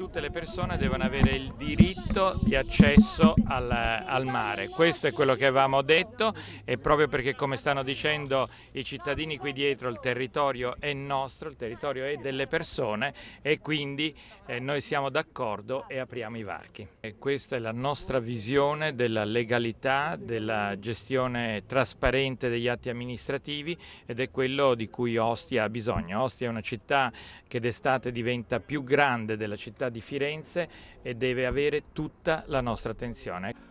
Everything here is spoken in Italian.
tutte le persone devono avere il diritto di accesso al, al, mare. Questo è quello che avevamo detto e proprio perché come stanno dicendo i cittadini qui dietro il territorio è nostro, il territorio è delle persone e quindi eh, noi siamo d'accordo e apriamo i varchi. E questa è la nostra visione della legalità, della gestione trasparente degli atti amministrativi ed è quello di cui Ostia ha bisogno. Ostia è una città che d'estate diventa più grande della città di Firenze e deve avere tutta la nostra attenzione.